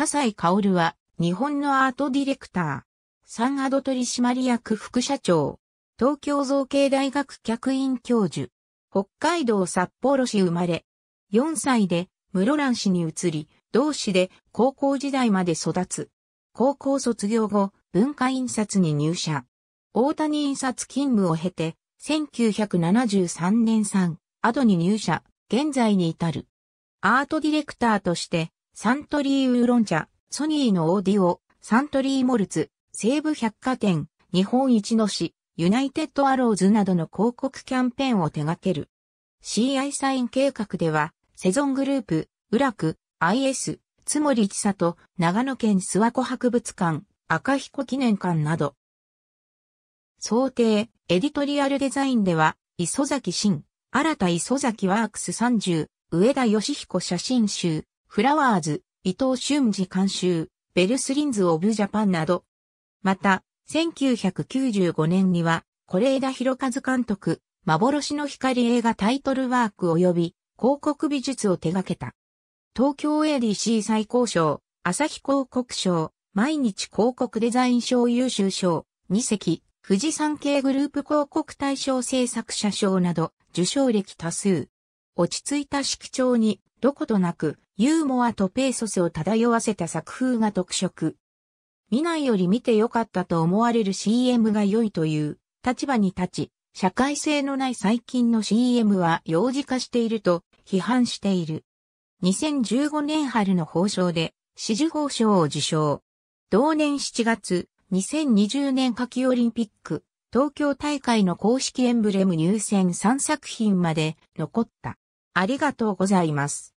笠井織は、日本のアートディレクター、サンアド取締役副社長、東京造形大学客員教授、北海道札幌市生まれ、4歳で室蘭市に移り、同市で高校時代まで育つ。高校卒業後、文化印刷に入社。大谷印刷勤務を経て、1973年3、アドに入社、現在に至る。アートディレクターとして、サントリーウーロン茶、ソニーのオーディオ、サントリーモルツ、西武百貨店、日本一の市、ユナイテッドアローズなどの広告キャンペーンを手掛ける。CI サイン計画では、セゾングループ、ウラク、IS、津森千里、長野県諏訪湖博物館、赤彦記念館など。想定、エディトリアルデザインでは、磯崎新、新た磯崎ワークス30、上田義彦写真集、フラワーズ、伊藤俊二監修、ベルスリンズ・オブ・ジャパンなど。また、1995年には、是枝裕和監督、幻の光映画タイトルワーク及び広告美術を手掛けた。東京 ADC 最高賞、朝日広告賞、毎日広告デザイン賞優秀賞、二席、富士山系グループ広告大賞制作者賞など、受賞歴多数。落ち着いた色調に、どことなく、ユーモアとペーソスを漂わせた作風が特色。見ないより見てよかったと思われる CM が良いという立場に立ち、社会性のない最近の CM は幼児化していると批判している。2015年春の放送で、紫綬褒章を受賞。同年7月、2020年夏季オリンピック、東京大会の公式エンブレム入選3作品まで残った。ありがとうございます。